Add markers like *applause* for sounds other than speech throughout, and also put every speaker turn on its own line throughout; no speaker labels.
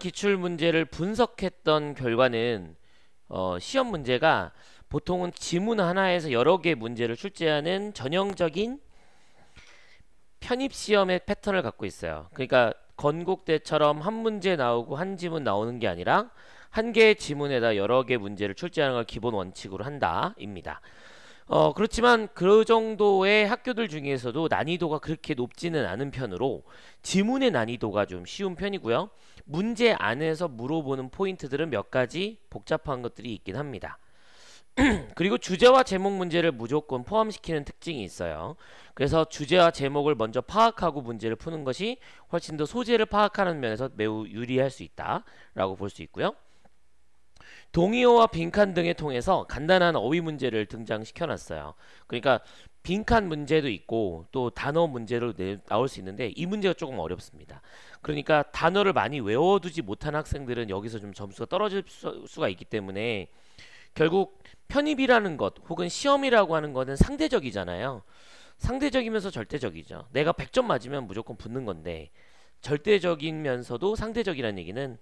기출 문제를 분석했던 결과는 어, 시험 문제가 보통은 지문 하나에서 여러 개의 문제를 출제하는 전형적인 편입 시험의 패턴을 갖고 있어요. 그러니까 건국대처럼 한 문제 나오고 한 지문 나오는 게 아니라 한 개의 지문에다 여러 개의 문제를 출제하는 걸 기본 원칙으로 한다입니다. 어, 그렇지만 그 정도의 학교들 중에서도 난이도가 그렇게 높지는 않은 편으로 지문의 난이도가 좀 쉬운 편이고요. 문제 안에서 물어보는 포인트들은 몇 가지 복잡한 것들이 있긴 합니다. *clears throat* 그리고 주제와 제목 문제를 무조건 포함시키는 특징이 있어요. 그래서 주제와 제목을 먼저 파악하고 문제를 푸는 것이 훨씬 더 소재를 파악하는 면에서 매우 유리할 수 있다라고 볼 수 있고요. 동의어와 빈칸 등에 통해서 간단한 어휘 문제를 등장시켜 놨어요. 그러니까 빈칸 문제도 있고 또 단어 문제로 나올 수 있는데 이 문제가 조금 어렵습니다. 그러니까 단어를 많이 외워두지 못한 학생들은 여기서 좀 점수가 떨어질 수가 있기 때문에 결국 편입이라는 것 혹은 시험이라고 하는 것은 상대적이잖아요. 상대적이면서 절대적이죠. 내가 100점 맞으면 무조건 붙는 건데 절대적이면서도 상대적이라는 얘기는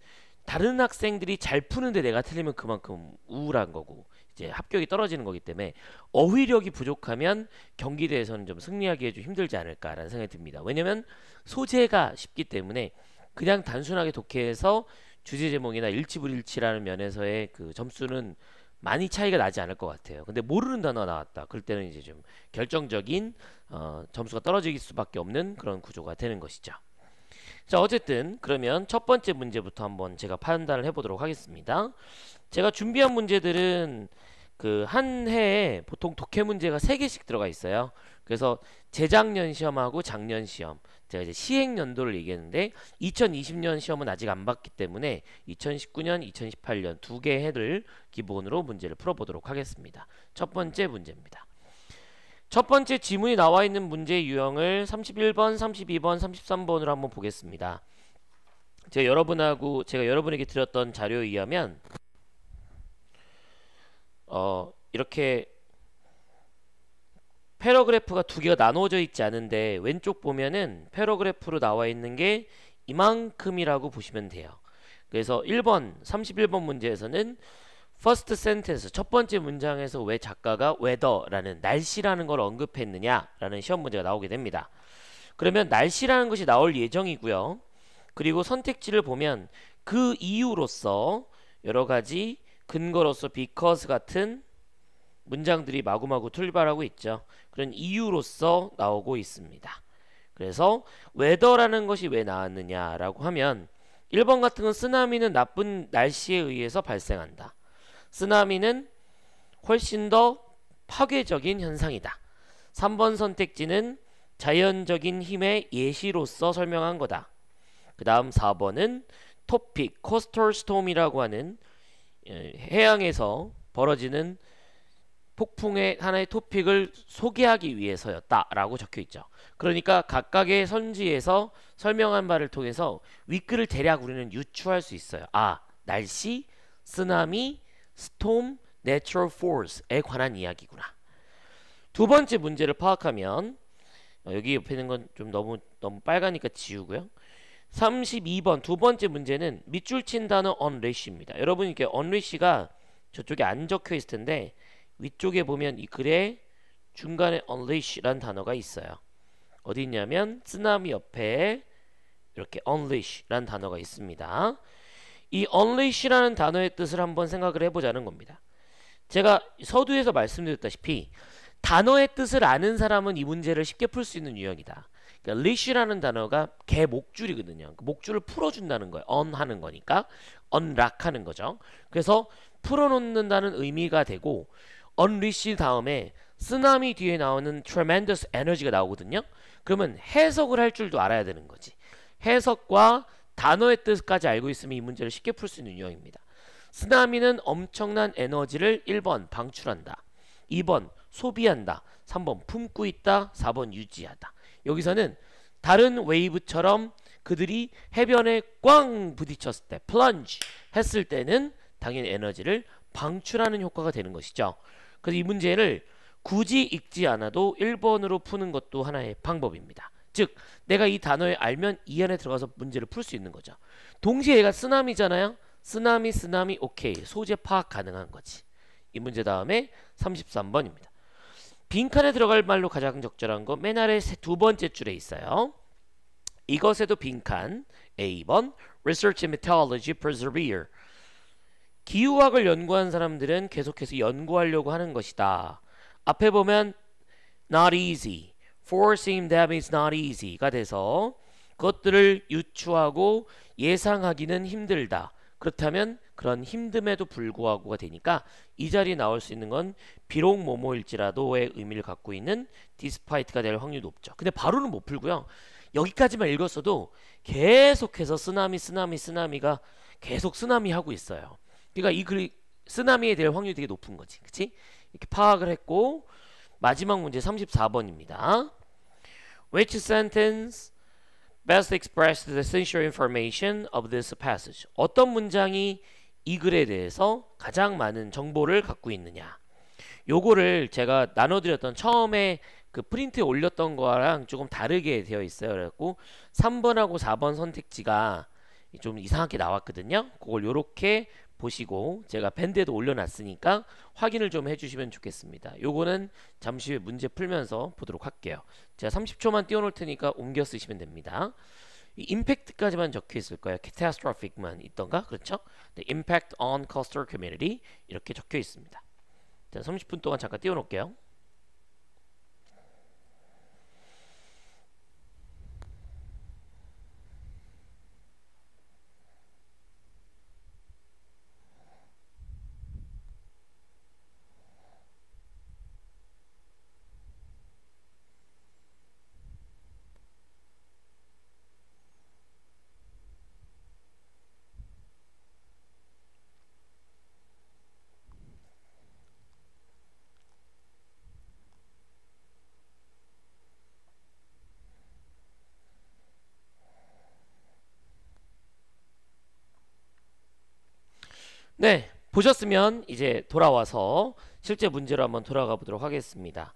다른 학생들이 잘 푸는데 내가 틀리면 그만큼 우울한 거고 이제 합격이 떨어지는 거기 때문에 어휘력이 부족하면 경기대에서는 좀 승리하기 에좀 힘들지 않을까라는 생각이 듭니다. 왜냐면 소재가 쉽기 때문에 그냥 단순하게 독해해서 주제 제목이나 일치불일치라는 면에서의 그 점수는 많이 차이가 나지 않을 것 같아요. 근데 모르는 단어가 나왔다. 그럴 때는 이제 좀 결정적인 어, 점수가 떨어질 수밖에 없는 그런 구조가 되는 것이죠. 자 어쨌든 그러면 첫 번째 문제부터 한번 제가 판단을 해보도록 하겠습니다. 제가 준비한 문제들은 그 한 해에 보통 독해 문제가 세개씩 들어가 있어요. 그래서 재작년 시험하고 작년 시험 제가 이제 시행 연도를 얘기했는데 2020년 시험은 아직 안 봤기 때문에 2019년, 2018년 두 개 해를 기본으로 문제를 풀어보도록 하겠습니다. 첫 번째 문제입니다. 첫 번째 지문이 나와 있는 문제 유형을 31번, 32번, 33번으로 한번 보겠습니다. 제가 여러분하고 제가 여러분에게 드렸던 자료에 의하면 어 이렇게 패러그래프가 두 개가 나누어져 있지 않은데 왼쪽 보면은 패러그래프로 나와 있는 게 이만큼이라고 보시면 돼요. 그래서 1번 31번 문제에서는 퍼스트 센 t s e 첫 번째 문장에서 왜 작가가 weather라는 날씨라는 걸 언급했느냐라는 시험 문제가 나오게 됩니다. 그러면 날씨라는 것이 나올 예정이고요. 그리고 선택지를 보면 그 이유로서 여러 가지 근거로서 because 같은 문장들이 마구마구 출발하고 있죠. 그런 이유로서 나오고 있습니다. 그래서 웨더라는 것이 왜 나왔느냐라고 하면 1번 같은 건 쓰나미는 나쁜 날씨에 의해서 발생한다. 쓰나미는 훨씬 더 파괴적인 현상이다. 3번 선택지는 자연적인 힘의 예시로서 설명한 거다. 그 다음 4번은 토픽, 코스털 스톰이라고 하는 예, 해양에서 벌어지는 폭풍의 하나의 토픽을 소개하기 위해서였다라고 적혀 있죠. 그러니까 각각의 선지에서 설명한 바를 통해서 윗글을 대략 우리는 유추할 수 있어요. 아, 날씨, 쓰나미, storm natural force에 관한 이야기구나. 두 번째 문제를 파악하면 어, 여기 옆에 있는 건 좀 너무 너무 빨가니까 지우고요. 32번 두 번째 문제는 밑줄 친 단어 unleash입니다. 여러분 이렇게 unleash가 저쪽에 안 적혀 있을 텐데 위쪽에 보면 이 글에 중간에 unleash란 단어가 있어요. 어디 있냐면 쓰나미 옆에 이렇게 unleash란 단어가 있습니다. 이 unleash라는 단어의 뜻을 한번 생각을 해보자는 겁니다. 제가 서두에서 말씀드렸다시피 단어의 뜻을 아는 사람은 이 문제를 쉽게 풀 수 있는 유형이다. 그러니까 leash라는 단어가 개 목줄이거든요. 그 그러니까 목줄을 풀어준다는 거예요. on 하는 거니까 unlock 하는 거죠. 그래서 풀어놓는다는 의미가 되고 unleash 다음에 쓰나미 뒤에 나오는 tremendous energy가 나오거든요. 그러면 해석을 할 줄도 알아야 되는 거지. 해석과 단어의 뜻까지 알고 있으면 이 문제를 쉽게 풀 수 있는 유형입니다. 쓰나미는 엄청난 에너지를 1번 방출한다. 2번 소비한다. 3번 품고 있다. 4번 유지하다. 여기서는 다른 웨이브처럼 그들이 해변에 꽝 부딪혔을 때 플런지 했을 때는 당연히 에너지를 방출하는 효과가 되는 것이죠. 그래서 이 문제를 굳이 읽지 않아도 1번으로 푸는 것도 하나의 방법입니다. 즉 내가 이단어에 알면 이 안에 들어가서 문제를 풀 수 있는 거죠. 동시에 얘가 쓰나미잖아요. 쓰나미 쓰나미 오케이. 소재 파악 가능한 거지. 이 문제 다음에 33번입니다. 빈칸에 들어갈 말로 가장 적절한 거맨 아래 두 번째 줄에 있어요. 이것에도 빈칸 A번 Research in m e t h o d o l o g y Persevere 기후학을 연구한 사람들은 계속해서 연구하려고 하는 것이다. 앞에 보면 not easy foreseen that is not easy가 돼서 그것들을 유추하고 예상하기는 힘들다. 그렇다면 그런 힘듦에도 불구하고가 되니까 이 자리에 나올 수 있는 건 비록 뭐뭐일지라도의 의미를 갖고 있는 디스파이트가 될 확률이 높죠. 근데 바로는 못 풀고요. 여기까지만 읽었어도 계속해서 쓰나미 쓰나미 쓰나미가 계속 쓰나미 하고 있어요. 그러니까 이 글이 쓰나미에 될 확률이 되게 높은 거지. 그치? 이렇게 파악을 했고 마지막 문제 34번입니다. Which sentence best expresses the essential information of this passage? 어떤 문장이 이 글에 대해서 가장 많은 정보를 갖고 있느냐? 요거를 제가 나눠드렸던 처음에 그 프린트에 올렸던 거랑 조금 다르게 되어 있어요. 그래갖고 3번하고 4번 선택지가 좀 이상하게 나왔거든요. 그걸 요렇게 보시고 제가 밴드에도 올려놨으니까 확인을 좀 해주시면 좋겠습니다. 요거는 잠시 후에 문제 풀면서 보도록 할게요. 제가 30초만 띄워놓을 테니까 옮겨 쓰시면 됩니다. 임팩트까지만 적혀 있을 거예요. catastrophic만 있던가 그렇죠? t impact on coastal community 이렇게 적혀 있습니다. 자, 30분 동안 잠깐 띄워놓을게요. 네, 보셨으면 이제 돌아와서 실제 문제로 한번 돌아가 보도록 하겠습니다.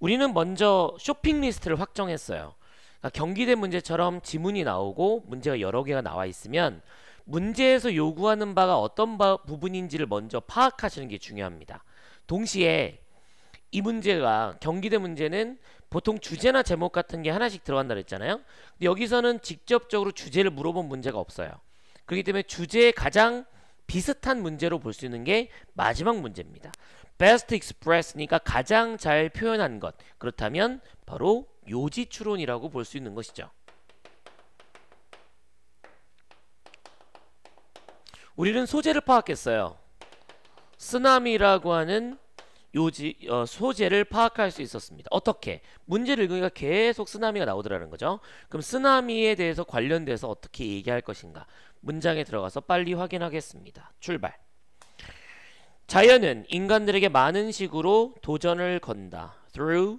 우리는 먼저 쇼핑 리스트를 확정했어요. 그러니까 경기대 문제처럼 지문이 나오고 문제가 여러 개가 나와 있으면 문제에서 요구하는 바가 어떤 바, 부분인지를 먼저 파악하시는 게 중요합니다. 동시에 이 문제가 경기대 문제는 보통 주제나 제목 같은 게 하나씩 들어간다 그랬잖아요. 근데 여기서는 직접적으로 주제를 물어본 문제가 없어요. 그렇기 때문에 주제의 가장 비슷한 문제로 볼 수 있는 게 마지막 문제입니다. best express니까 가장 잘 표현한 것. 그렇다면 바로 요지 추론이라고 볼 수 있는 것이죠. 우리는 소재를 파악했어요. 쓰나미라고 하는 요지 어, 소재를 파악할 수 있었습니다. 어떻게? 문제를 읽으니까 계속 쓰나미가 나오더라는 거죠. 그럼 쓰나미에 대해서 관련돼서 어떻게 얘기할 것인가? 문장에 들어가서 빨리 확인하겠습니다. 출발. 자연은 인간들에게 많은 식으로 도전을 건다. Through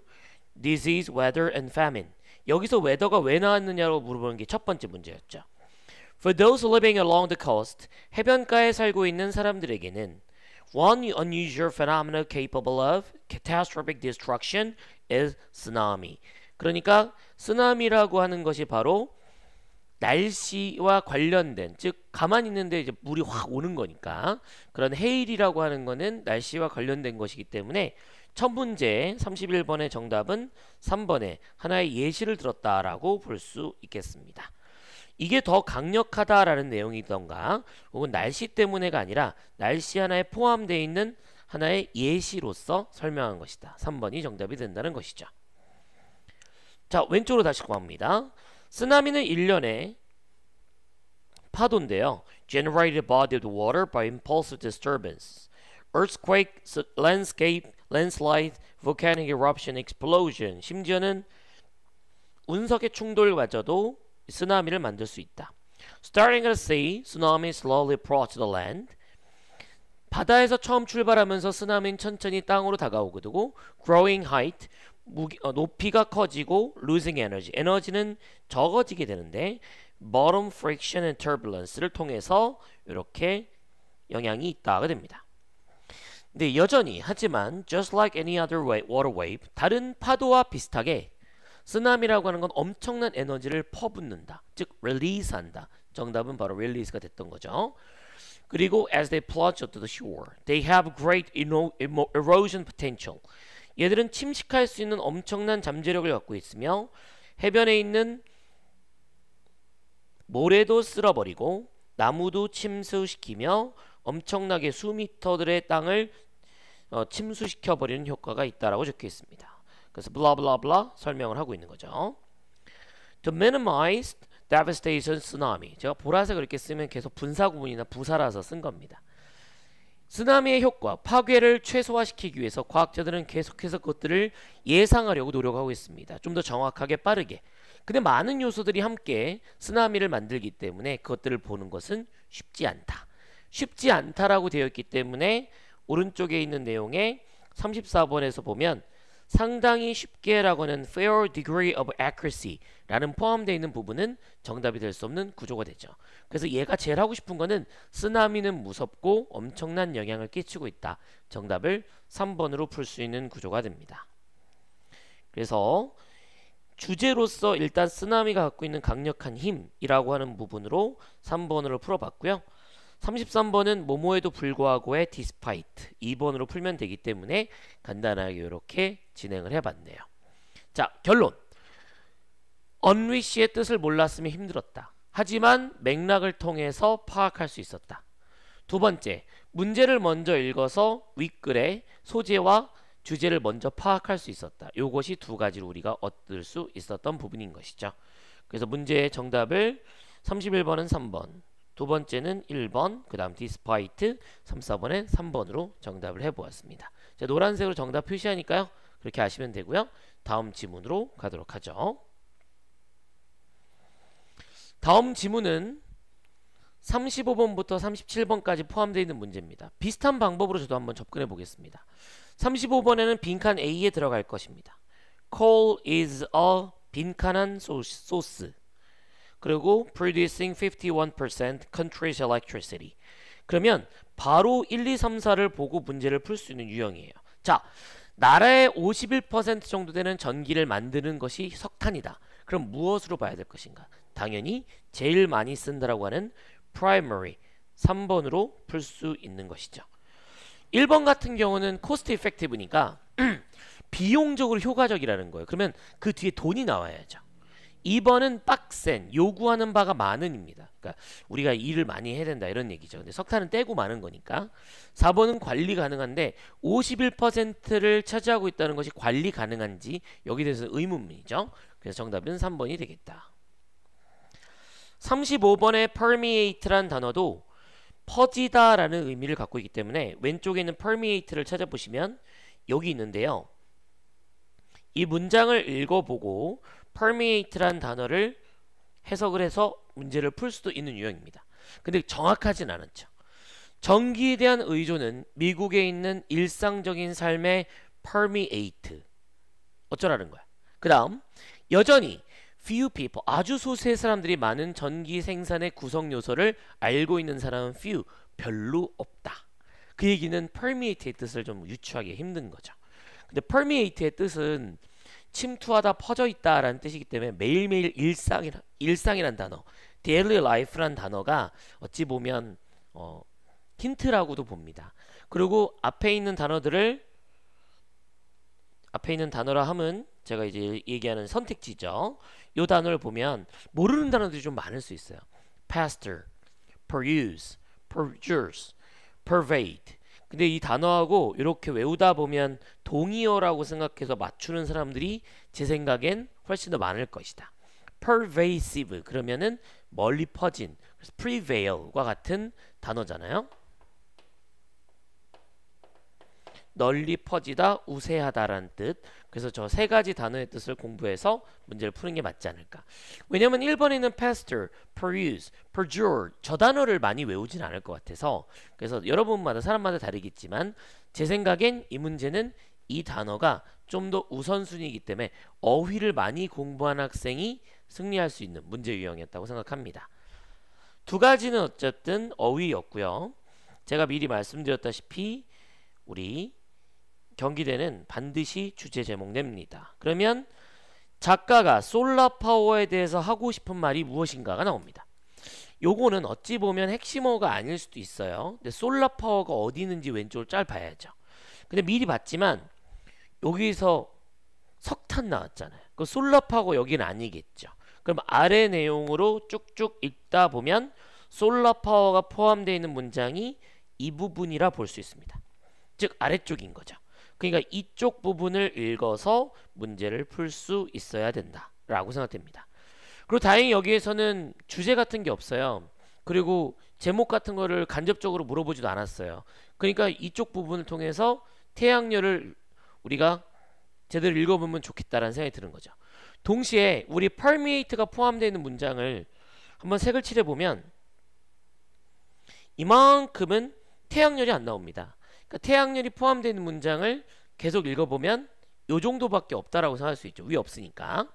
disease, weather, and famine. 여기서 weather가 왜 나왔느냐고 물어보는 게 첫 번째 문제였죠. For those living along the coast, 해변가에 살고 있는 사람들에게는 One unusual phenomena capable of catastrophic destruction is tsunami. 그러니까 쓰나미라고 하는 것이 바로 날씨와 관련된 즉 가만히 있는데 이제 물이 확 오는 거니까 그런 해일이라고 하는 거는 날씨와 관련된 것이기 때문에 첫 문제 31번의 정답은 3번에 하나의 예시를 들었다라고 볼 수 있겠습니다. 이게 더 강력하다라는 내용이던가 혹은 날씨 때문에가 아니라 날씨 하나에 포함되어 있는 하나의 예시로서 설명한 것이다. 3번이 정답이 된다는 것이죠. 자 왼쪽으로 다시 구합니다. 쓰나미는 1년에 파도인데요. Generated body of water by impulsive disturbance. Earthquake, landscape, landslide, volcanic eruption, explosion. 심지어는 운석의 충돌마저도 쓰나미를 만들 수 있다. Starting at sea, tsunami slowly approached the land. 바다에서 처음 출발하면서 쓰나미는 천천히 땅으로 다가오게 되고 growing height, 무기, 어, 높이가 커지고 losing energy, 에너지는 적어지게 되는데 bottom friction and turbulence를 통해서 이렇게 영향이 있다가 됩니다. 근데 여전히 하지만 just like any other wave, water wave 다른 파도와 비슷하게 쓰나미라고 하는 건 엄청난 에너지를 퍼붓는다. 즉 release한다. 정답은 바로 release가 됐던 거죠. 그리고 as they plunge to the shore, they have great erosion potential. 얘들은 침식할 수 있는 엄청난 잠재력을 갖고 있으며 해변에 있는 모래도 쓸어버리고 나무도 침수시키며 엄청나게 수미터들의 땅을 어, 침수시켜버리는 효과가 있다고 적혀 있습니다. 그래서 블라블라블라 설명을 하고 있는 거죠. To minimize devastation tsunami. 제가 보라색을 이렇게 쓰면 계속 분사 구문이나 부사라서 쓴 겁니다. 쓰나미의 효과, 파괴를 최소화시키기 위해서 과학자들은 계속해서 그것들을 예상하려고 노력하고 있습니다. 좀 더 정확하게 빠르게. 근데 많은 요소들이 함께 쓰나미를 만들기 때문에 그것들을 보는 것은 쉽지 않다. 쉽지 않다라고 되어 있기 때문에 오른쪽에 있는 내용에 34번에서 보면 상당히 쉽게라고는 fair degree of accuracy라는 포함되어 있는 부분은 정답이 될 수 없는 구조가 되죠. 그래서 얘가 제일 하고 싶은 거는 쓰나미는 무섭고 엄청난 영향을 끼치고 있다. 정답을 3번으로 풀 수 있는 구조가 됩니다. 그래서 주제로서 일단 쓰나미가 갖고 있는 강력한 힘이라고 하는 부분으로 3번으로 풀어봤고요. 33번은 모모에도 불구하고의 디스파이트 2번으로 풀면 되기 때문에 간단하게 이렇게 진행을 해봤네요. 자 결론 언위시의 뜻을 몰랐으면 힘들었다. 하지만 맥락을 통해서 파악할 수 있었다. 두 번째, 문제를 먼저 읽어서 윗글의 소재와 주제를 먼저 파악할 수 있었다. 이것이두 가지로 우리가 얻을 수 있었던 부분인 것이죠. 그래서 문제의 정답을 31번은 3번, 두 번째는 1번, 그 다음 디스파이트, 3, 4번에 3번으로 정답을 해보았습니다. 자, 노란색으로 정답 표시하니까요. 그렇게 하시면 되고요. 다음 지문으로 가도록 하죠. 다음 지문은 35번부터 37번까지 포함되어 있는 문제입니다. 비슷한 방법으로 저도 한번 접근해 보겠습니다. 35번에는 빈칸 A에 들어갈 것입니다. Coal is a 빈칸한 소스. 그리고 producing 51% country's electricity. 그러면 바로 1, 2, 3, 4를 보고 문제를 풀 수 있는 유형이에요. 자, 나라의 51% 정도 되는 전기를 만드는 것이 석탄이다. 그럼 무엇으로 봐야 될 것인가? 당연히 제일 많이 쓴다라고 하는 primary 3번으로 풀 수 있는 것이죠. 1번 같은 경우는 cost e f f e c t i v e 니까 *clears throat* 비용적으로 효과적이라는 거예요. 그러면 그 뒤에 돈이 나와야죠. 2번은 빡센, 요구하는 바가 많은입니다. 그러니까 우리가 일을 많이 해야 된다 이런 얘기죠. 근데 석탄은 떼고 많은 거니까. 4번은 관리 가능한데 51%를 차지하고 있다는 것이 관리 가능한지 여기 대해서 의문문이죠. 그래서 정답은 3번이 되겠다. 35번의 permeate란 단어도 퍼지다라는 의미를 갖고 있기 때문에 왼쪽에 있는 permeate를 찾아보시면 여기 있는데요. 이 문장을 읽어보고 permeate란 단어를 해석을 해서 문제를 풀 수도 있는 유형입니다. 근데 정확하진 않죠 전기에 대한 의존은 미국에 있는 일상적인 삶의 permeate 어쩌라는 거야. 그 다음 여전히 few people 아주 소수의 사람들이 많은 전기 생산의 구성 요소를 알고 있는 사람은 few 별로 없다. 그 얘기는 permeate의 뜻을 좀 유추하기 힘든 거죠. 근데 permeate의 뜻은 침투하다 퍼져 있다라는 뜻이기 때문에 매일매일 일상이란 일상이란 단어, daily life란 단어가 어찌 보면 어, 힌트라고도 봅니다. 그리고 앞에 있는 단어들을 앞에 있는 단어라 함은 제가 이제 얘기하는 선택지죠. 이 단어를 보면 모르는 단어들이 좀 많을 수 있어요. pastor, peruse, produce, pervade, 근데 이 단어하고 이렇게 외우다 보면 동의어라고 생각해서 맞추는 사람들이 제 생각엔 훨씬 더 많을 것이다. pervasive 그러면은 멀리 퍼진 그래서 prevail과 같은 단어잖아요. 널리 퍼지다, 우세하다라는 뜻. 그래서 저 세 가지 단어의 뜻을 공부해서 문제를 푸는 게 맞지 않을까. 왜냐면 1번에는 p a s t e r peruse, perjure 저 단어를 많이 외우진 않을 것 같아서 그래서 여러분마다 사람마다 다르겠지만 제 생각엔 이 문제는 이 단어가 좀 더 우선순위이기 때문에 어휘를 많이 공부한 학생이 승리할 수 있는 문제 유형이었다고 생각합니다. 두 가지는 어쨌든 어휘였고요. 제가 미리 말씀드렸다시피 우리 경기대는 반드시 주제 제목 냅니다. 그러면 작가가 솔라파워에 대해서 하고 싶은 말이 무엇인가가 나옵니다. 요거는 어찌 보면 핵심어가 아닐 수도 있어요. 근데 솔라파워가 어디 있는지 왼쪽을 잘 봐야죠. 근데 미리 봤지만 여기서 석탄 나왔잖아요. 그 솔라파워 여기는 아니겠죠. 그럼 아래 내용으로 쭉쭉 읽다 보면 솔라파워가 포함되어 있는 문장이 이 부분이라 볼 수 있습니다. 즉 아래쪽인 거죠. 그러니까 이쪽 부분을 읽어서 문제를 풀 수 있어야 된다라고 생각됩니다. 그리고 다행히 여기에서는 주제 같은 게 없어요. 그리고 제목 같은 거를 간접적으로 물어보지도 않았어요. 그러니까 이쪽 부분을 통해서 태양열을 우리가 제대로 읽어보면 좋겠다라는 생각이 드는 거죠. 동시에 우리 펄미에이트가 포함되어 있는 문장을 한번 색을 칠해보면 이만큼은 태양열이 안 나옵니다. 그러니까 태양열이 포함되 는 문장을 계속 읽어보면 요 정도밖에 없다라고 생각할 수 있죠. 위에 없으니까.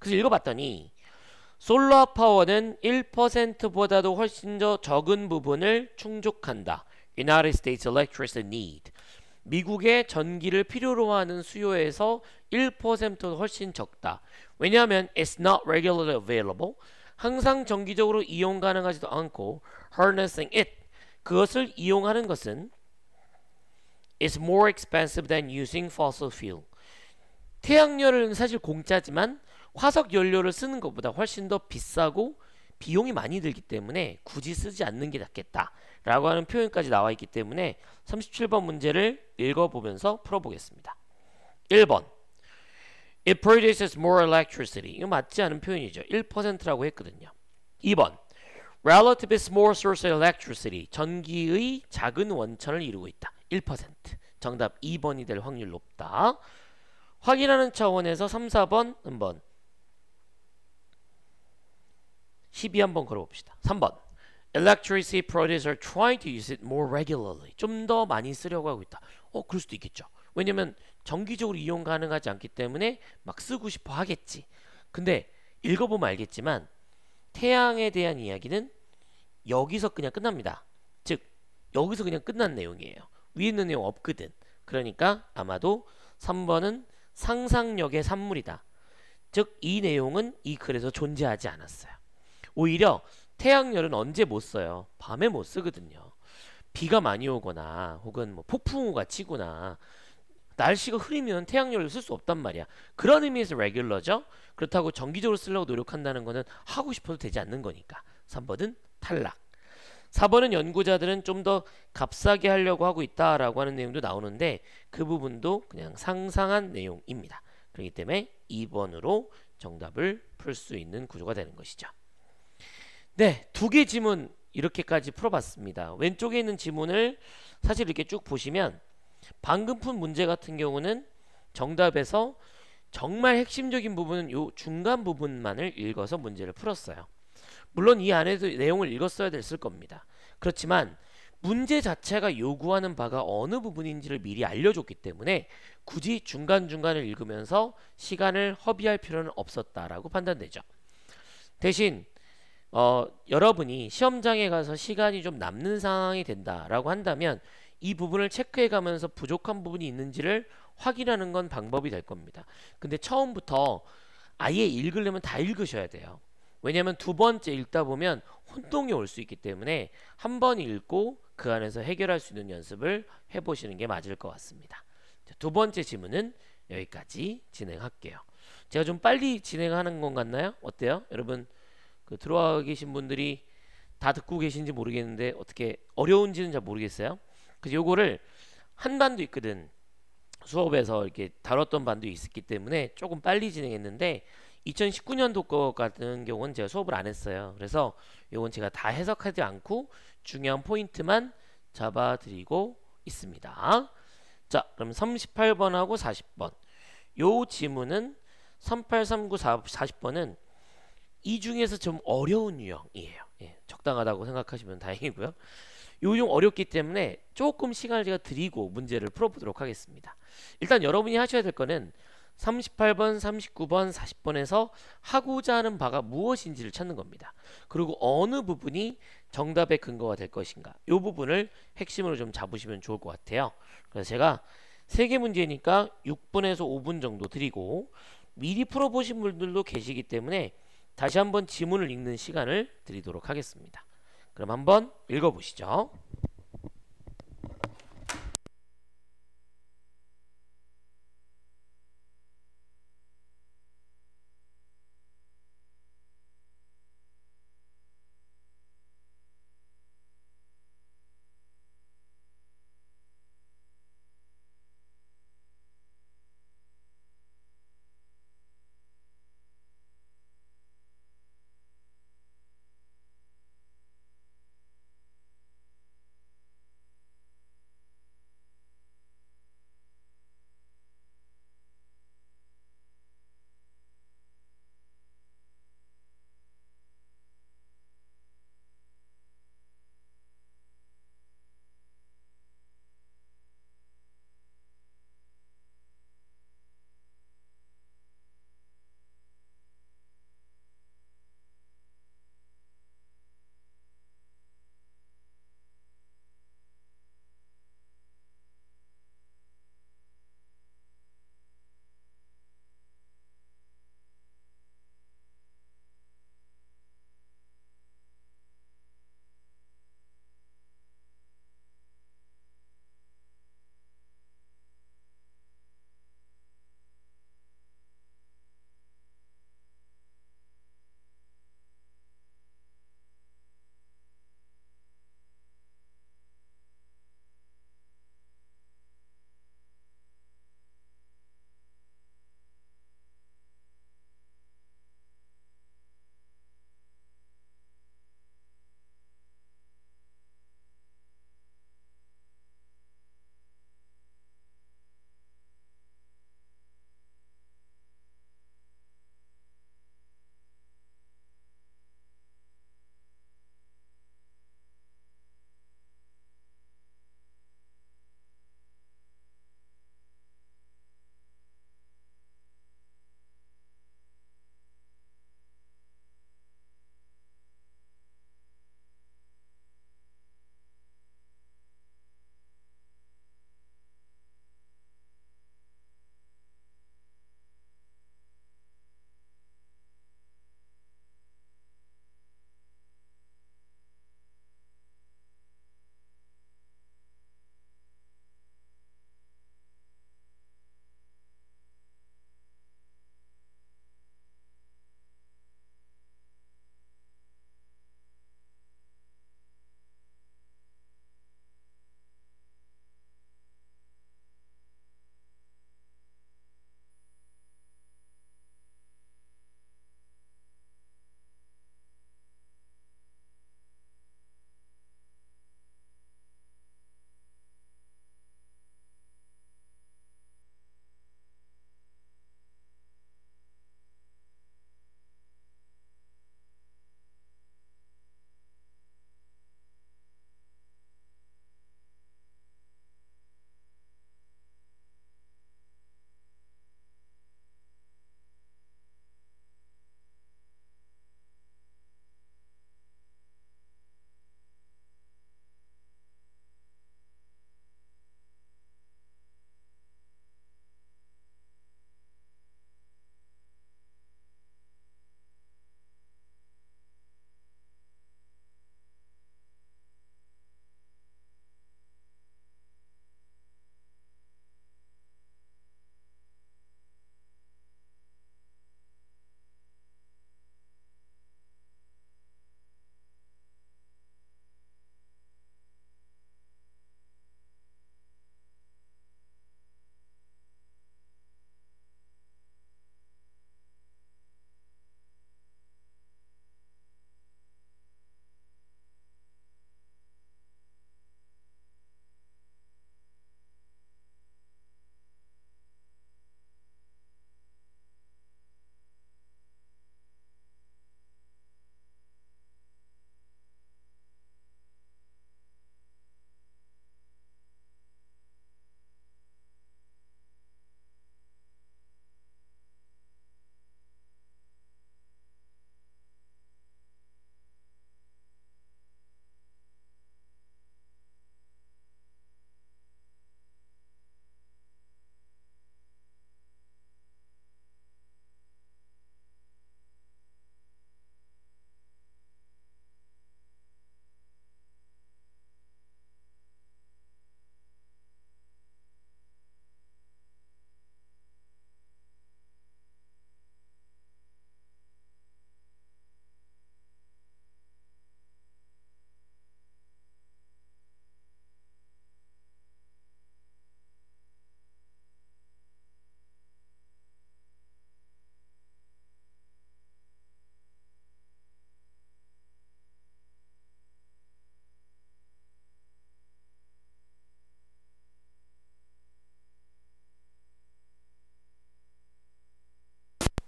그래서 읽어봤더니 솔라 파워는 1%보다도 훨씬 더 적은 부분을 충족한다. United States electricity need. 미국의 전기를 필요로 하는 수요에서 1%도 훨씬 적다. 왜냐하면 it's not regularly available. 항상 정기적으로 이용 가능하지도 않고 harnessing it. 그것을 이용하는 것은 is more expensive than using fossil fuel. 태양열은 사실 공짜지만 화석 연료를 쓰는 것보다 훨씬 더 비싸고 비용이 많이 들기 때문에 굳이 쓰지 않는 게 낫겠다 라고 하는 표현까지 나와 있기 때문에 37번 문제를 읽어보면서 풀어보겠습니다. 1번 It produces more electricity 이거 맞지 않은 표현이죠. 1%라고 했거든요. 2번 Relative small source of electricity 전기의 작은 원천을 이루고 있다. 1%. 정답 2번이 될 확률 높다. 확인하는 차원에서 3, 4번 한번 12 한번 걸어봅시다. 3번 Electricity producers are trying to use it more regularly. 좀 더 많이 쓰려고 하고 있다. 어, 그럴 수도 있겠죠. 왜냐면 정기적으로 이용 가능하지 않기 때문에 막 쓰고 싶어 하겠지. 근데 읽어보면 알겠지만 태양에 대한 이야기는 여기서 그냥 끝납니다. 즉 여기서 그냥 끝난 내용이에요. 위에 있는 내용 없거든. 그러니까 아마도 3번은 상상력의 산물이다. 즉 이 내용은 이 글에서 존재하지 않았어요. 오히려 태양열은 언제 못 써요? 밤에 못 쓰거든요. 비가 많이 오거나 혹은 뭐 폭풍우가 치거나 날씨가 흐리면 태양열을 쓸 수 없단 말이야. 그런 의미에서 레귤러죠. 그렇다고 정기적으로 쓰려고 노력한다는 거는 하고 싶어도 되지 않는 거니까. 3번은 탈락. 4번은 연구자들은 좀 더 값싸게 하려고 하고 있다라고 하는 내용도 나오는데 그 부분도 그냥 상상한 내용입니다. 그렇기 때문에 2번으로 정답을 풀 수 있는 구조가 되는 것이죠. 네, 두 개 지문 이렇게까지 풀어봤습니다. 왼쪽에 있는 지문을 사실 이렇게 쭉 보시면 방금 푼 문제 같은 경우는 정답에서 정말 핵심적인 부분은 이 중간 부분만을 읽어서 문제를 풀었어요. 물론 이안에서 내용을 읽었어야 됐을 겁니다. 그렇지만 문제 자체가 요구하는 바가 어느 부분인지를 미리 알려줬기 때문에 굳이 중간중간을 읽으면서 시간을 허비할 필요는 없었다라고 판단되죠. 대신 어, 여러분이 시험장에 가서 시간이 좀 남는 상황이 된다라고 한다면 이 부분을 체크해 가면서 부족한 부분이 있는지를 확인하는 건 방법이 될 겁니다. 근데 처음부터 아예 읽으려면 다 읽으셔야 돼요. 왜냐하면 두 번째 읽다 보면 혼동이 올 수 있기 때문에 한 번 읽고 그 안에서 해결할 수 있는 연습을 해보시는 게 맞을 것 같습니다. 두 번째 질문은 여기까지 진행할게요. 제가 좀 빨리 진행하는 건 같나요? 어때요? 여러분 그 들어와 계신 분들이 다 듣고 계신지 모르겠는데 어떻게 어려운지는 잘 모르겠어요. 그래서 요거를 한 반도 있거든. 수업에서 이렇게 다뤘던 반도 있었기 때문에 조금 빨리 진행했는데 2019년도 거 같은 경우는 제가 수업을 안 했어요. 그래서 이건 제가 다 해석하지 않고 중요한 포인트만 잡아드리고 있습니다. 자, 그럼 38번하고 40번. 요 지문은 3839 40번은 이 중에서 좀 어려운 유형이에요. 예, 적당하다고 생각하시면 다행이고요. 요즘 어렵기 때문에 조금 시간을 제가 드리고 문제를 풀어보도록 하겠습니다. 일단 여러분이 하셔야 될 거는 38번, 39번, 40번에서 하고자 하는 바가 무엇인지를 찾는 겁니다. 그리고 어느 부분이 정답의 근거가 될 것인가 이 부분을 핵심으로 좀 잡으시면 좋을 것 같아요. 그래서 제가 3개 문제니까 6분에서 5분 정도 드리고 미리 풀어보신 분들도 계시기 때문에 다시 한번 지문을 읽는 시간을 드리도록 하겠습니다. 그럼 한번 읽어보시죠.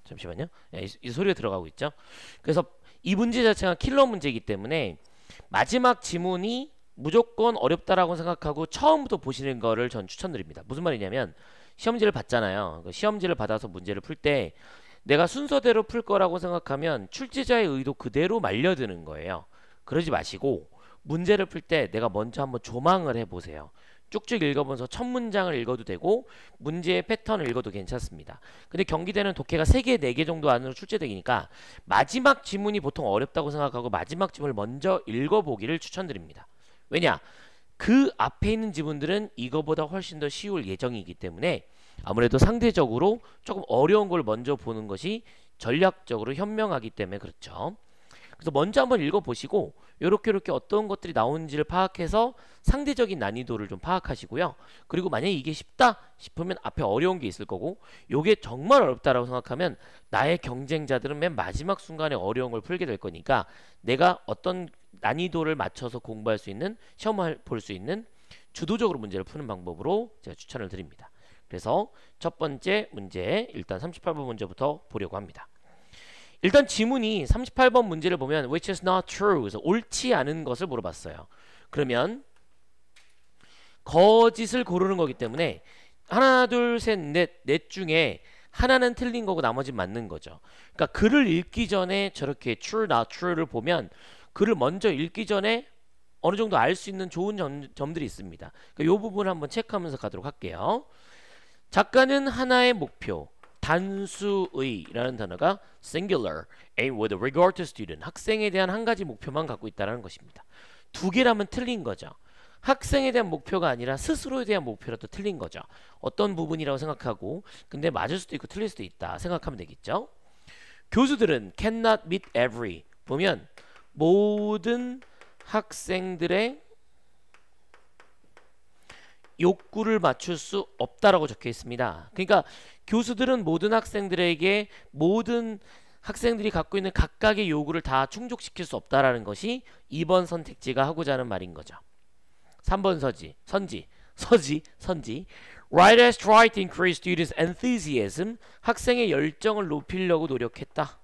잠시만요. 예, 이, 이 소리가 들어가고 있죠. 그래서 이 문제 자체가 킬러 문제이기 때문에 마지막 지문이 무조건 어렵다라고 생각하고 처음부터 보시는 거를 전 추천드립니다. 무슨 말이냐면 시험지를 받잖아요. 그 시험지를 받아서 문제를 풀 때 내가 순서대로 풀 거라고 생각하면 출제자의 의도 그대로 말려드는 거예요. 그러지 마시고 문제를 풀 때 내가 먼저 한번 조망을 해보세요. 쭉쭉 읽어보면서 첫 문장을 읽어도 되고 문제의 패턴을 읽어도 괜찮습니다. 근데 경기대는 독해가 3개, 4개 정도 안으로 출제되니까 마지막 지문이 보통 어렵다고 생각하고 마지막 지문을 먼저 읽어보기를 추천드립니다. 왜냐? 그 앞에 있는 지문들은 이거보다 훨씬 더 쉬울 예정이기 때문에 아무래도 상대적으로 조금 어려운 걸 먼저 보는 것이 전략적으로 현명하기 때문에 그렇죠. 그래서 먼저 한번 읽어보시고 요렇게 이렇게 어떤 것들이 나오는지를 파악해서 상대적인 난이도를 좀 파악하시고요. 그리고 만약에 이게 쉽다 싶으면 앞에 어려운 게 있을 거고 요게 정말 어렵다라고 생각하면 나의 경쟁자들은 맨 마지막 순간에 어려운 걸 풀게 될 거니까 내가 어떤 난이도를 맞춰서 공부할 수 있는 시험을 볼 수 있는 주도적으로 문제를 푸는 방법으로 제가 추천을 드립니다. 그래서 첫 번째 문제 일단 38번 문제부터 보려고 합니다. 일단 지문이 38번 문제를 보면 which is not true 그래서 옳지 않은 것을 물어봤어요. 그러면 거짓을 고르는 거기 때문에 하나 둘셋넷넷 중에 하나는 틀린 거고 나머지 는 맞는 거죠. 그러니까 글을 읽기 전에 저렇게 true, not true를 보면 글을 먼저 읽기 전에 어느 정도 알 수 있는 좋은 점, 들이 있습니다. 그러니까 이 부분을 한번 체크하면서 가도록 할게요. 작가는 하나의 목표, 단수의라는 단어가 singular aim with regard to student 학생에 대한 한 가지 목표만 갖고 있다는 것입니다. 두 개라면 틀린 거죠. 학생에 대한 목표가 아니라 스스로에 대한 목표라도 틀린 거죠. 어떤 부분이라고 생각하고 근데 맞을 수도 있고 틀릴 수도 있다 생각하면 되겠죠. 교수들은 cannot meet every 보면 모든 학생들의 욕구를 맞출 수 없다라고 적혀 있습니다. 그러니까 교수들은 모든 학생들에게 모든 학생들이 갖고 있는 각각의 요구를 다 충족시킬 수 없다라는 것이 2번 선택지가 하고자 하는 말인 거죠. 3번 서지, 선지, 서지, 선지. r i g e t as tried to increase students' enthusiasm, 학생의 열정을 높이려고 노력했다.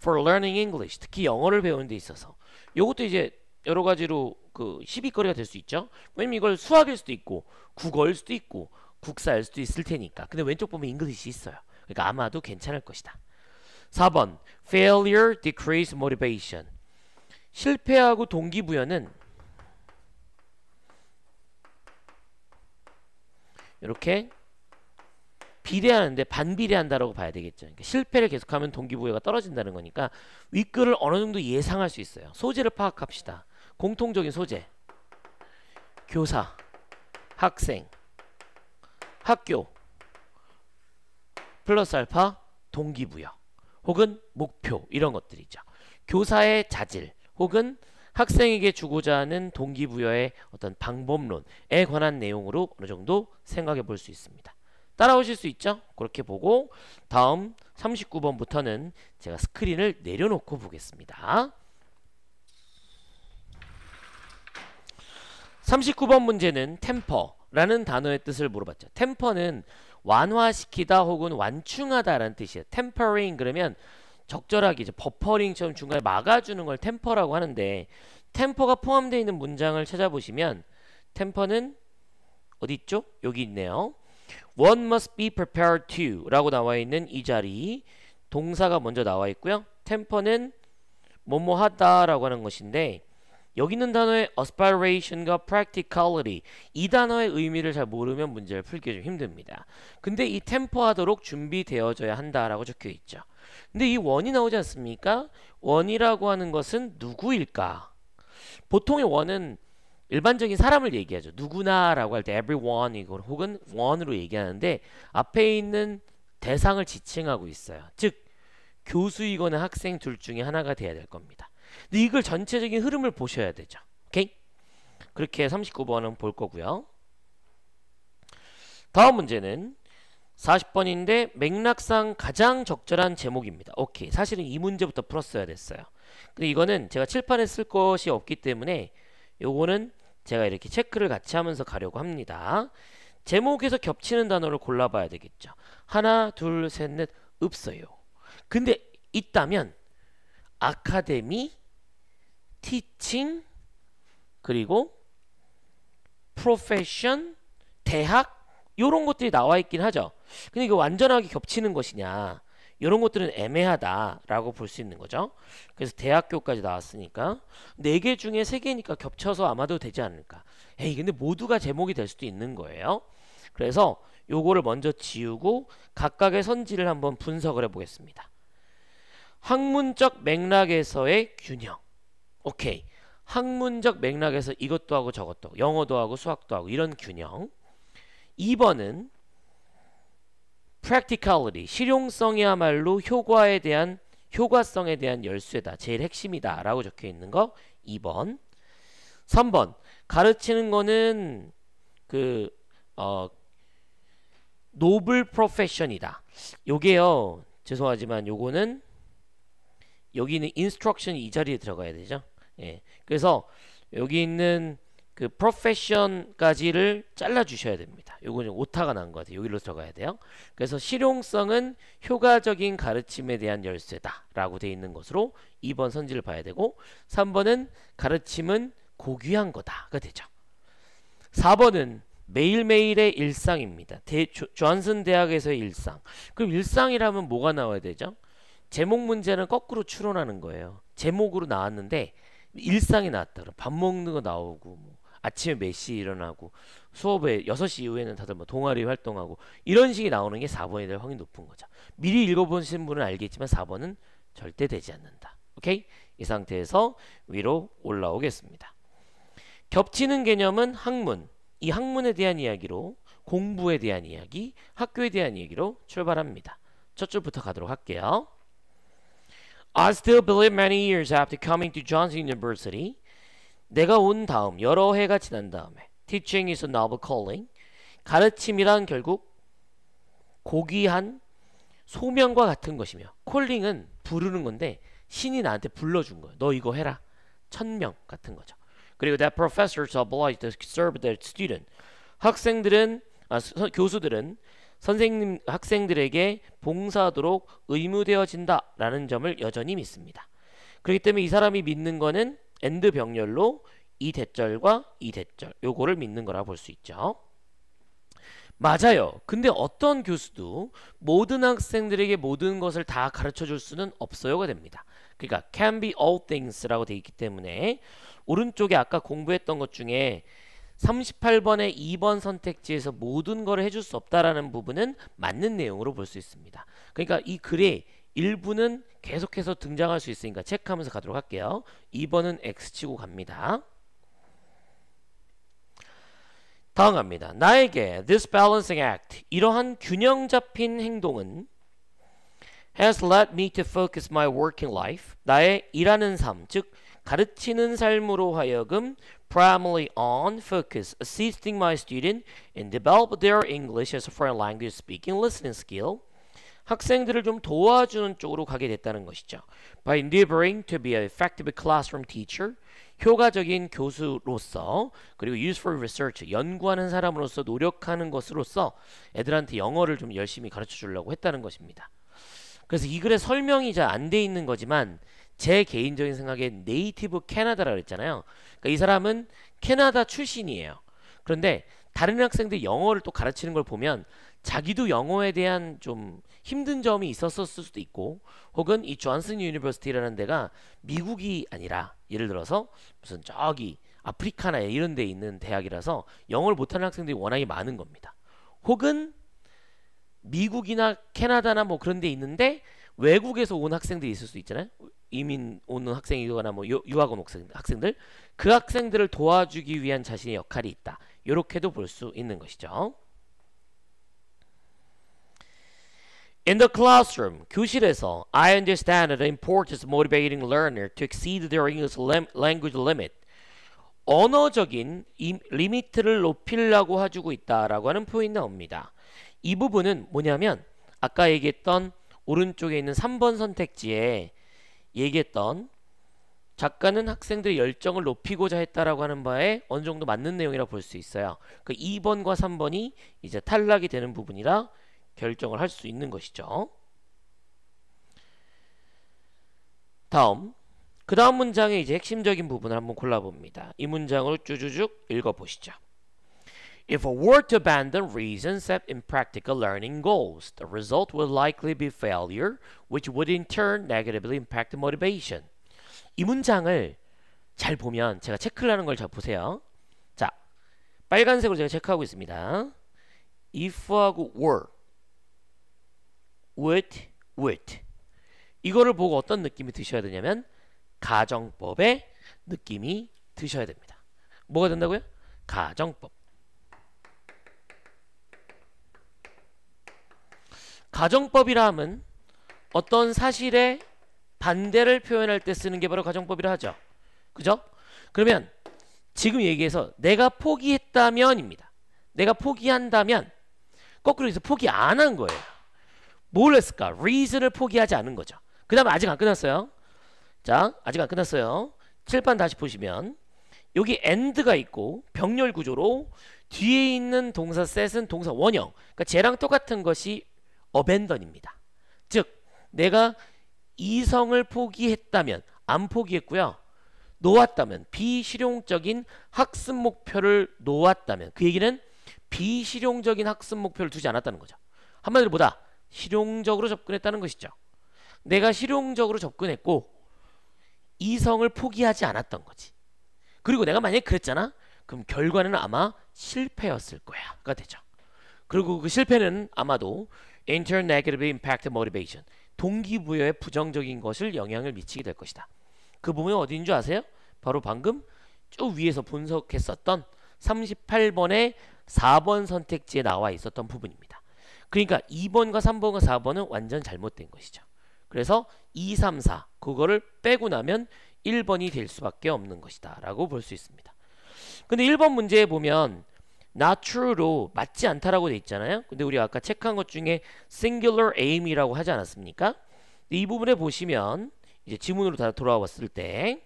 For learning English, 특히 영어를 배우는 데 있어서. 이것도 이제 여러 가지로 그 시비거리가 될 수 있죠. 왜냐면 이걸 수학일 수도 있고 국어일 수도 있고 국사일 수도 있을 테니까. 근데 왼쪽 보면 잉글리시 있어요. 그러니까 아마도 괜찮을 것이다. 4번 failure decrease motivation 실패하고 동기부여는 이렇게 비례하는데 반비례한다라고 봐야 되겠죠. 그러니까 실패를 계속하면 동기부여가 떨어진다는 거니까 윗글을 어느 정도 예상할 수 있어요. 소재를 파악합시다. 공통적인 소재 교사 학생 학교 플러스 알파 동기부여 혹은 목표 이런 것들이죠. 교사의 자질 혹은 학생에게 주고자 하는 동기부여의 어떤 방법론에 관한 내용으로 어느 정도 생각해 볼 수 있습니다. 따라오실 수 있죠? 그렇게 보고 다음 39번부터는 제가 스크린을 내려놓고 보겠습니다. 39번 문제는 템퍼라는 단어의 뜻을 물어봤죠. 템퍼는 완화시키다 혹은 완충하다라는 뜻이에요. 템퍼링 그러면 적절하게 이제 버퍼링처럼 중간에 막아주는 걸 템퍼라고 하는데 템퍼가 포함되어 있는 문장을 찾아보시면 템퍼는 어디 있죠? 여기 있네요. One must be prepared to 라고 나와 있는 이 자리 동사가 먼저 나와 있고요. 템퍼는 뭐뭐 하다라고 하는 것인데 여기 있는 단어의 aspiration과 practicality 이 단어의 의미를 잘 모르면 문제를 풀기 좀 힘듭니다. 근데 이 템포하도록 준비되어져야 한다라고 적혀 있죠. 근데 이 원이 나오지 않습니까? 원이라고 하는 것은 누구일까? 보통의 원은 일반적인 사람을 얘기하죠. 누구나라고 할 때 everyone이고 혹은 one으로 얘기하는데 앞에 있는 대상을 지칭하고 있어요. 즉 교수이거나 학생 둘 중에 하나가 돼야 될 겁니다. 근데 이걸 전체적인 흐름을 보셔야 되죠. 오케이? 그렇게 39번은 볼 거고요. 다음 문제는 40번인데 맥락상 가장 적절한 제목입니다. 오케이. 사실은 이 문제부터 풀었어야 됐어요. 근데 이거는 제가 칠판에 쓸 것이 없기 때문에 요거는 제가 이렇게 체크를 같이 하면서 가려고 합니다. 제목에서 겹치는 단어를 골라봐야 되겠죠. 하나, 둘, 셋, 넷 없어요. 근데 있다면 아카데미 teaching 그리고 profession 대학 요런 것들이 나와 있긴 하죠. 근데 이게 완전하게 겹치는 것이냐 이런 것들은 애매하다라고 볼 수 있는 거죠. 그래서 대학교까지 나왔으니까 네 개 중에 세 개니까 겹쳐서 아마도 되지 않을까. 에이 근데 모두가 제목이 될 수도 있는 거예요. 그래서 요거를 먼저 지우고 각각의 선지를 한번 분석을 해보겠습니다. 학문적 맥락에서의 균형 오케이. 학문적 맥락에서 이것도 하고 저것도 하고, 영어도 하고 수학도 하고 이런 균형 2번은 practicality 실용성이야말로 효과에 대한 효과성에 대한 열쇠다 제일 핵심이다 라고 적혀 있는 거 2번 3번 가르치는 거는 그 어, 노블 프로페션이다 요게요 죄송하지만 요거는 여기는 인스트럭션이 이 자리에 들어가야 되죠 예. 그래서 여기 있는 그 프로페션까지를 잘라 주셔야 됩니다. 요거는 오타가 난 것 같아요. 여기로 들어가야 돼요. 그래서 실용성은 효과적인 가르침에 대한 열쇠다 라고 돼 있는 것으로 2번 선지를 봐야 되고 3번은 가르침은 고귀한 거다가 되죠. 4번은 매일매일의 일상입니다. 대, 조, 존슨 대학에서의 일상. 그럼 일상이라면 뭐가 나와야 되죠? 제목 문제는 거꾸로 추론하는 거예요. 제목으로 나왔는데 일상이 나왔다 그럼 밥 먹는 거 나오고 뭐 아침에 몇 시에 일어나고 수업에 6시 이후에는 다들 뭐 동아리 활동하고 이런 식이 나오는 게 4번이 될 확률이 높은 거죠. 미리 읽어보신 분은 알겠지만 4번은 절대 되지 않는다. 오케이? 이 상태에서 위로 올라오겠습니다. 겹치는 개념은 학문. 이 학문에 대한 이야기로 공부에 대한 이야기, 학교에 대한 이야기로 출발합니다. 첫 줄부터 가도록 할게요. I still believe many years after coming to Johns University. 내가 온 다음 여러 해가 지난 다음에 teaching is a noble calling. 가르침이란 결국 고귀한 소명과 같은 것이며 콜링은 부르는 건데 신이 나한테 불러준 거예요. 너 이거 해라. 천명 같은 거죠. 그리고 that professors obliged to serve their student. 학생들은 아, 교수들은 선생님 학생들에게 봉사하도록 의무되어진다라는 점을 여전히 믿습니다. 그렇기 때문에 이 사람이 믿는 거는 엔드 병렬로 이 대절과 이 대절 요거를 믿는 거라 볼 수 있죠. 맞아요. 근데 어떤 교수도 모든 학생들에게 모든 것을 다 가르쳐 줄 수는 없어요가 됩니다. 그러니까 can be all things라고 돼 있기 때문에 오른쪽에 아까 공부했던 것 중에 38번의 2번 선택지에서 모든 걸 해줄 수 없다라는 부분은 맞는 내용으로 볼 수 있습니다. 그러니까 이 글의 일부는 계속해서 등장할 수 있으니까 체크하면서 가도록 할게요. 2번은 X치고 갑니다. 다음 갑니다. 나에게 this balancing act 이러한 균형 잡힌 행동은 has led me to focus my working life 나의 일하는 삶즉 가르치는 삶으로 하여금 primarily on focus assisting my student in develop their English as a foreign language speaking listening skill 학생들을 좀 도와주는 쪽으로 가게 됐다는 것이죠. By endeavoring to be an effective classroom teacher, 효과적인 교수로서 그리고 useful research, 연구하는 사람으로서 노력하는 것으로서 애들한테 영어를 좀 열심히 가르쳐 주려고 했다는 것입니다. 그래서 이 글의 설명이 잘 안 돼 있는 거지만 제 개인적인 생각에 네이티브 캐나다라고 했잖아요. 그러니까 이 사람은 캐나다 출신이에요. 그런데 다른 학생들 영어를 또 가르치는 걸 보면 자기도 영어에 대한 좀 힘든 점이 있었을 수도 있고 혹은 이 존슨 유니버시티라는 데가 미국이 아니라 예를 들어서 무슨 저기 아프리카나 이런 데 있는 대학이라서 영어를 못하는 학생들이 워낙에 많은 겁니다. 혹은 미국이나 캐나다나 뭐 그런 데 있는데 외국에서 온 학생들이 있을 수 있잖아요. 이민 오는 학생이거나 뭐 유, 학원 학생, 학생들 그 학생들을 도와주기 위한 자신의 역할이 있다. 이렇게도 볼 수 있는 것이죠. In the classroom, 교실에서 I understand the importance of motivating learner to exceed their English language limit. 언어적인 이, 리미트를 높이려고 해주고 있다라고 하는 표현이 나옵니다. 이 부분은 뭐냐면 아까 얘기했던 오른쪽에 있는 3번 선택지에 얘기했던 작가는 학생들의 열정을 높이고자 했다라고 하는 바에 어느 정도 맞는 내용이라 볼 수 있어요. 그 2번과 3번이 이제 탈락이 되는 부분이라 결정을 할 수 있는 것이죠. 다음 그 다음 문장의 이제 핵심적인 부분을 한번 골라봅니다. 이문장으로 쭈쭈쭉 읽어보시죠. If a were to abandon reason set impractical learning goals, the result would likely be failure, which would in turn negatively impact motivation. 이 문장을 잘 보면 제가 체크를 하는 걸 잘 보세요. 자, 빨간색으로 제가 체크하고 있습니다. if하고 were, would, would 이거를 보고 어떤 느낌이 드셔야 되냐면 가정법의 느낌이 드셔야 됩니다. 뭐가 된다고요? 가정법. 가정법이라 함은 어떤 사실의 반대를 표현할 때 쓰는 게 바로 가정법이라 하죠. 그죠? 그러면 지금 얘기해서 내가 포기했다면입니다. 내가 포기한다면 거꾸로 해서 포기 안 한 거예요. 뭘 했을까? 리즈를 포기하지 않은 거죠. 그 다음에 아직 안 끝났어요. 자, 아직 안 끝났어요. 칠판 다시 보시면 여기 end가 있고 병렬 구조로 뒤에 있는 동사 set은 동사 원형 그러니까 쟤랑 똑같은 것이 어벤던입니다. 즉 내가 이성을 포기했다면 안 포기했고요. 놓았다면 비실용적인 학습 목표를 놓았다면 그 얘기는 비실용적인 학습 목표를 두지 않았다는 거죠. 한마디로 보다 실용적으로 접근했다는 것이죠. 내가 실용적으로 접근했고 이성을 포기하지 않았던 거지. 그리고 내가 만약에 그랬잖아? 그럼 결과는 아마 실패였을 거야. 가 되죠. 그리고 그 실패는 아마도 enter negatively impact motivation. 동기부여에 부정적인 것을 영향을 미치게 될 것이다. 그 부분이 어디인 줄 아세요? 바로 방금 쭉 위에서 분석했었던 38번의 4번 선택지에 나와 있었던 부분입니다. 그러니까 2번과 3번과 4번은 완전 잘못된 것이죠. 그래서 2, 3, 4 그거를 빼고 나면 1번이 될 수밖에 없는 것이다 라고 볼 수 있습니다. 근데 1번 문제에 보면 not true로 맞지 않다라고 돼 있잖아요. 근데 우리 아까 체크한 것 중에 singular aim이라고 하지 않았습니까? 이 부분에 보시면 이제 지문으로 다돌아왔을때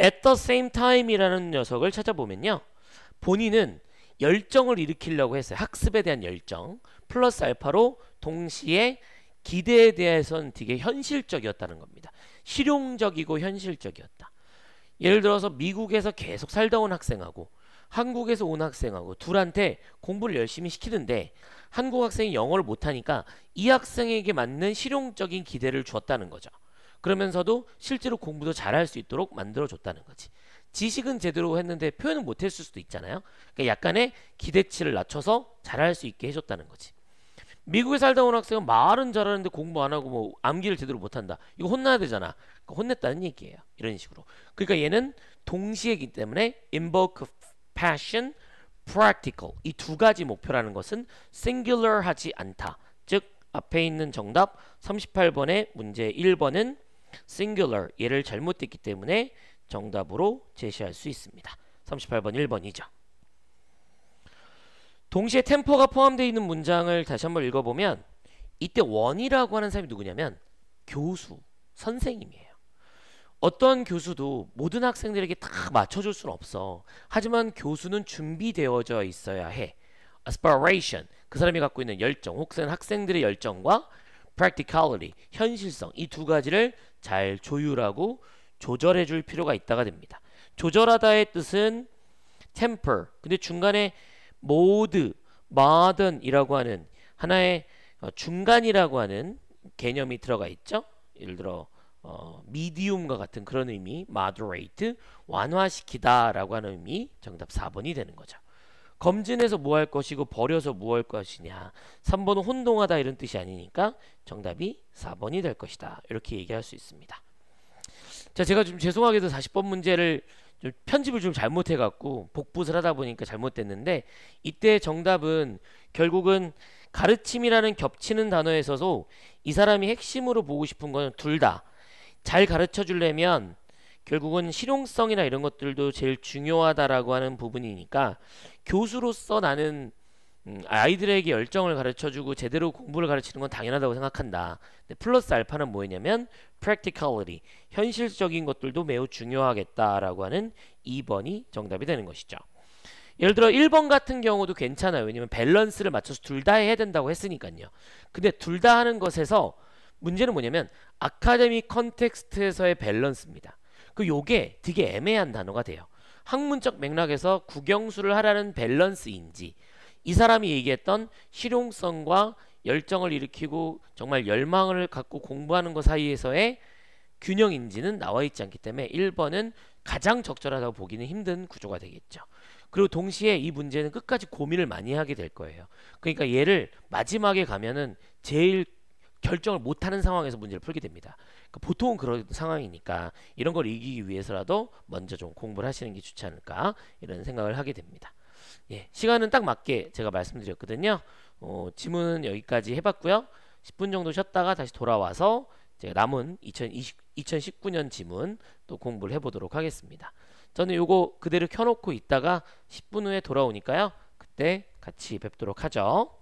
at the same time이라는 녀석을 찾아보면요. 본인은 열정을 일으키려고 했어요. 학습에 대한 열정 플러스 알파로 동시에 기대에 대해서는 되게 현실적이었다는 겁니다. 실용적이고 현실적이었다. 예를 들어서 미국에서 계속 살다 온 학생하고 한국에서 온 학생하고 둘한테 공부를 열심히 시키는데 한국 학생이 영어를 못하니까 이 학생에게 맞는 실용적인 기대를 주었다는 거죠. 그러면서도 실제로 공부도 잘할 수 있도록 만들어줬다는 거지. 지식은 제대로 했는데 표현은 못했을 수도 있잖아요. 그러니까 약간의 기대치를 낮춰서 잘할 수 있게 해줬다는 거지. 미국에 살다 온 학생은 말은 잘하는데 공부 안 하고 뭐 암기를 제대로 못한다. 이거 혼나야 되잖아. 그러니까 혼냈다는 얘기예요. 이런 식으로. 그러니까 얘는 동시에기 때문에 invoke passion, practical 이 두 가지 목표라는 것은 singular 하지 않다. 즉 앞에 있는 정답 38번의 문제 1번은 singular 얘를 잘못됐기 때문에 정답으로 제시할 수 있습니다. 38번 1번이죠. 동시에 템포가 포함되어 있는 문장을 다시 한번 읽어보면 이때 원이라고 하는 사람이 누구냐면 교수, 선생님이에요. 어떤 교수도 모든 학생들에게 다 맞춰줄 수는 없어. 하지만 교수는 준비되어져 있어야 해. aspiration 그 사람이 갖고 있는 열정 혹은 학생들의 열정과 practicality 현실성 이 두 가지를 잘 조율하고 조절해 줄 필요가 있다가 됩니다. 조절하다의 뜻은 temper 근데 중간에 mode, modern이라고 하는 하나의 어, 중간이라고 하는 개념이 들어가 있죠. 예를 들어 어, 미디움과 같은 그런 의미 moderate 완화시키다 라고 하는 의미 정답 4번이 되는 거죠 검진해서 뭐 할 것이고 버려서 뭐 할 것이냐 3번은 혼동하다 이런 뜻이 아니니까 정답이 4번이 될 것이다 이렇게 얘기할 수 있습니다 자 제가 좀 죄송하게도 40번 문제를 좀 편집을 좀 잘못해갖고 복붙을 하다 보니까 잘못됐는데 이때 정답은 결국은 가르침이라는 겹치는 단어에서도 이 사람이 핵심으로 보고 싶은 거는 둘다 잘 가르쳐 주려면 결국은 실용성이나 이런 것들도 제일 중요하다라고 하는 부분이니까 교수로서 나는 음, 아이들에게 열정을 가르쳐주고 제대로 공부를 가르치는 건 당연하다고 생각한다. 플러스 알파는 뭐였냐면 practicality, 현실적인 것들도 매우 중요하겠다라고 하는 2번이 정답이 되는 것이죠. 예를 들어 1번 같은 경우도 괜찮아요. 왜냐면 밸런스를 맞춰서 둘 다 해야 된다고 했으니까요. 근데 둘 다 하는 것에서 문제는 뭐냐면 아카데미 컨텍스트에서의 밸런스입니다. 그 요게 되게 애매한 단어가 돼요. 학문적 맥락에서 국영수를 하라는 밸런스인지 이 사람이 얘기했던 실용성과 열정을 일으키고 정말 열망을 갖고 공부하는 것 사이에서의 균형인지는 나와 있지 않기 때문에 1번은 가장 적절하다고 보기는 힘든 구조가 되겠죠. 그리고 동시에 이 문제는 끝까지 고민을 많이 하게 될 거예요. 그러니까 얘를 마지막에 가면은 제일 결정을 못하는 상황에서 문제를 풀게 됩니다. 그러니까 보통 은 그런 상황이니까 이런 걸 이기기 위해서라도 먼저 좀 공부를 하시는 게 좋지 않을까 이런 생각을 하게 됩니다. 예, 시간은 딱 맞게 제가 말씀드렸거든요. 어, 지문은 여기까지 해봤고요. 10분 정도 쉬었다가 다시 돌아와서 제가 남은 2020, 2019년 지문 또 공부를 해보도록 하겠습니다. 저는 요거 그대로 켜놓고 있다가 10분 후에 돌아오니까요. 그때 같이 뵙도록 하죠.